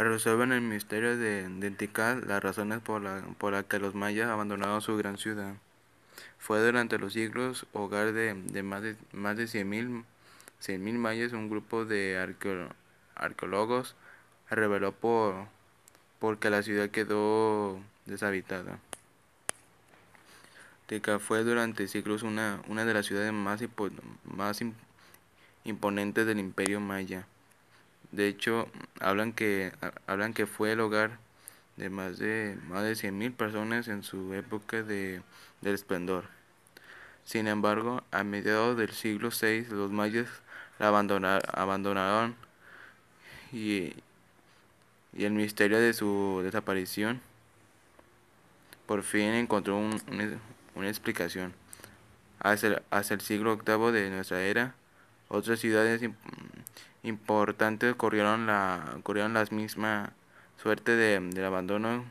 resuelven el misterio de, identificar las razones por las por la que los mayas abandonaron su gran ciudad. Fue durante los siglos hogar de, más de, más de 100.000 mayas, un grupo de arqueólogos reveló por porque la ciudad quedó deshabitada. Tikal fue durante siglos una, una de las ciudades más, más imponentes del imperio maya. De hecho, hablan que, hablan que fue el hogar de más de, más de 100.000 personas en su época de, del esplendor. Sin embargo, a mediados del siglo VI los mayas la abandonaron y, el misterio de su desaparición por fin encontró una explicación. Hacia el, el siglo VIII de nuestra era, otras ciudades importantes corrieron la, corrieron la misma suerte de, del abandono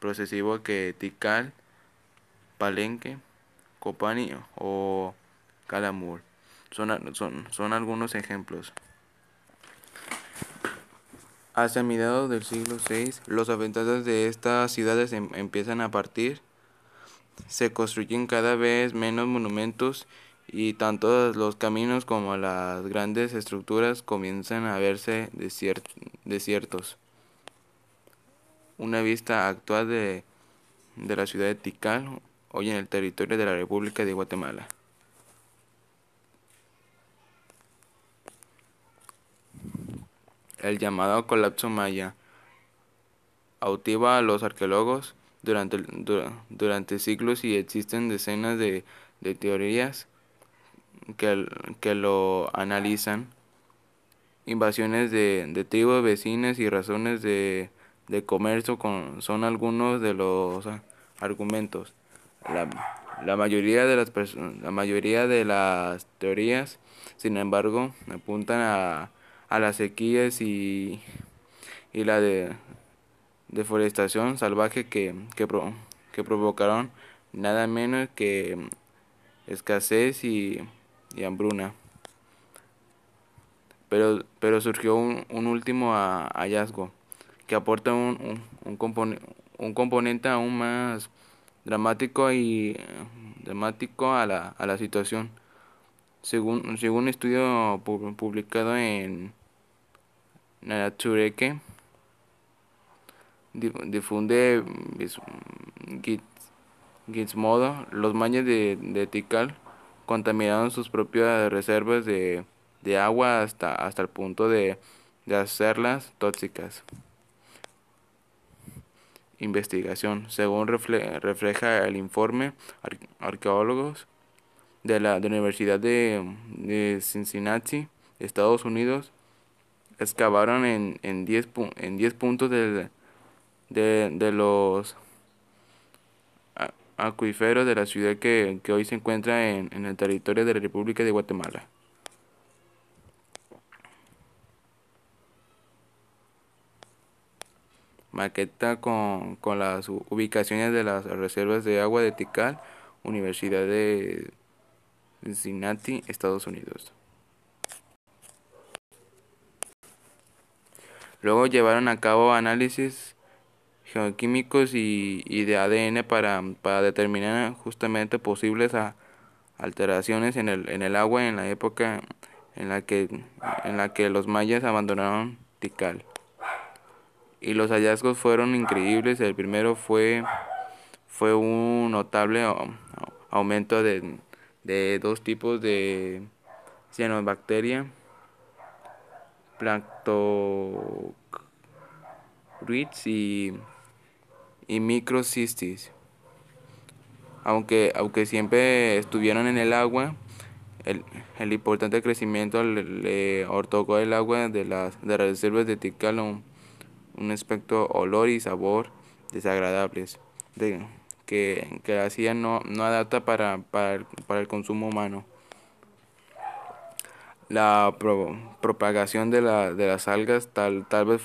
procesivo que Tikal, Palenque, Copani o Calamur. Son, son, son algunos ejemplos. Hacia mediados del siglo VI, los habitantes de estas ciudades em, empiezan a partir. Se construyen cada vez menos monumentos y tanto los caminos como las grandes estructuras comienzan a verse desiertos. Una vista actual de, la ciudad de Tikal, hoy en el territorio de la República de Guatemala. El llamado colapso maya autiva a los arqueólogos durante, durante siglos y existen decenas de teorías que, lo analizan, invasiones de, de tribus vecinas y razones de, comercio son algunos de los ah, argumentos. La, mayoría, de las la mayoría de las teorías, sin embargo, apuntan a, a las sequías y, y la de, deforestación salvaje que, que provocaron nada menos que escasez y y hambruna. Pero, pero surgió un, un último ah, hallazgo que aporta un, un, un, componente aún más dramático y dramático a la, a la situación. Según, según un estudio publicado en que difunde mm, Gizmodo los mañas de, de Tikal contaminaron sus propias reservas de, agua hasta, hasta el punto de, hacerlas tóxicas. Investigación. Según refleja el informe, arqueólogos de la de Universidad de, Cincinnati, Estados Unidos, excavaron en, en 10 en diez puntos de los Acuífero de la ciudad que, que hoy se encuentra en, en el territorio de la República de Guatemala. Maqueta con, las ubicaciones de las reservas de agua de Tikal, Universidad de Cincinnati, Estados Unidos. Luego llevaron a cabo análisis geoquímicos y, de ADN para, para determinar justamente posibles ah, alteraciones en el, en el agua en la época en la que, en la que los mayas abandonaron Tikal. Y los hallazgos fueron increíbles. El primero fue, fue un notable ah, aumento de, de dos tipos de cianobacteria, planctocruits y y microcistis. Aunque, aunque siempre estuvieron en el agua, el, el importante crecimiento le, le, ortocó el agua de las, de las reservas de Tikal un, aspecto olor y sabor desagradables de, que, que no, no adapta para, para, para el consumo humano. La propagación de, la, de las algas tal, tal vez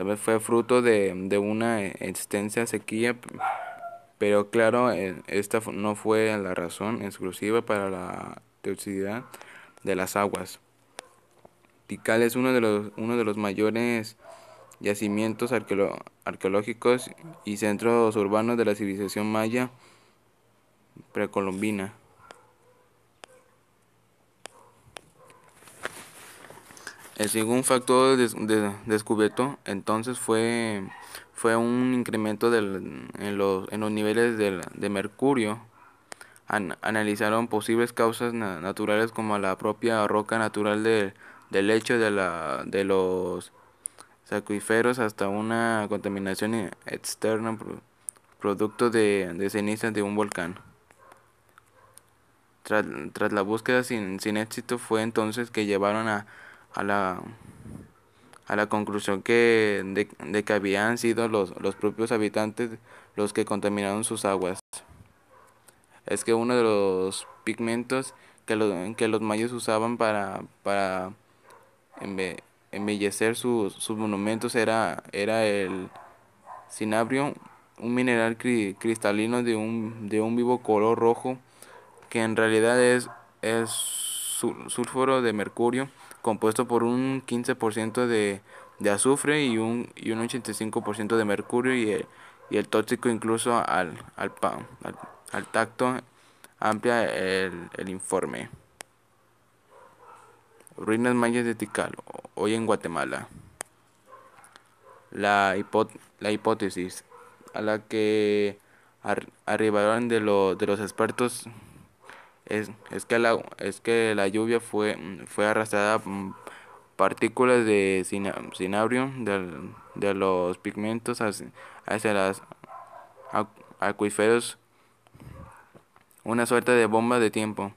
Tal vez fue fruto de, una eh, extensa sequía, pero claro, eh, esta no fue la razón exclusiva para la toxicidad de las aguas. Tikal es uno de los, uno de los mayores yacimientos arqueológicos y centros urbanos de la civilización maya precolombina. El eh, segundo factor descubierto entonces fue, fue un incremento en, los, niveles de mercurio. analizaron posibles causas naturales como la propia roca natural del lecho de, los acuíferos hasta una contaminación e-, externa producto de, cenizas de un volcán. Tras, la búsqueda sin éxito fue entonces que llevaron a a la, a la conclusión que, de, que habían sido los, propios habitantes los que contaminaron sus aguas. Es que uno de los pigmentos que, que los mayos usaban para, para embellecer sus, monumentos era, era el cinabrio, un mineral cristalino de un, de un vivo color rojo que en realidad es, es sulfuro de mercurio compuesto por un 15% de, de, azufre y un, y un 85% de mercurio y el, y el, tóxico incluso al, al, al, al tacto amplia el, el informe. Ruinas mayas de Tikal, hoy en Guatemala. La, la hipótesis a la que arribaron de, de los expertos es, que, la, es que la lluvia fue, fue arrastrada mm, partículas de cinabrio de, los pigmentos hacia, los acuíferos, una suerte de bomba de tiempo,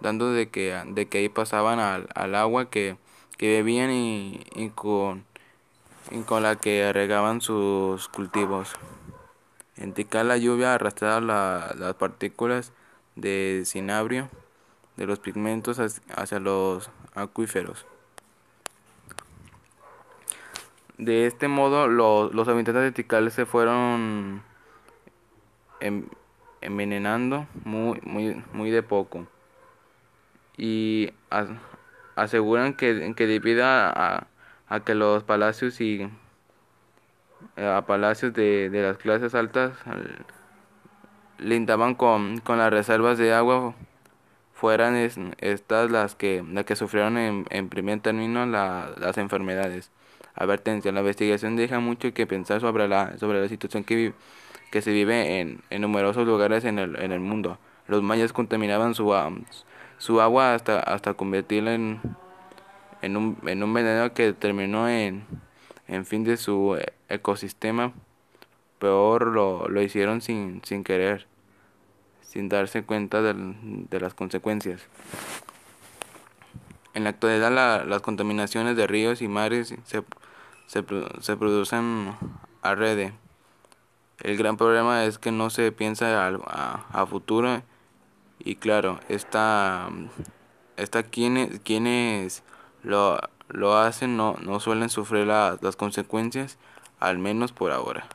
dando de que, de que ahí pasaban al, agua que, bebían y, con, con la que regaban sus cultivos. En Tikal la lluvia arrastraba las partículas de cinabrio de los pigmentos hacia los acuíferos. De este modo, los, los habitantes Tikal se fueron em, envenenando muy, muy, muy de poco. Y aseguran que, que debido a, que los palacios y a palacios de, de las clases altas lindaban con, con las reservas de agua fueran estas las que, que sufrieron en, primer término las enfermedades. Advertencia, la investigación deja mucho que pensar sobre la, sobre la situación que, que se vive en, en numerosos lugares en el, en el, mundo. Los mayas contaminaban su, su agua hasta, hasta convertirla en, en, un, en un veneno que terminó en, en fin de su eh, ecosistema peor lo, hicieron sin, querer, sin darse cuenta de las consecuencias. En la actualidad las contaminaciones de ríos y mares se, producen a redes. El gran problema es que no se piensa a, futuro y claro, está, está quienes, quienes lo, lo hacen no, suelen sufrir las consecuencias, al menos por ahora.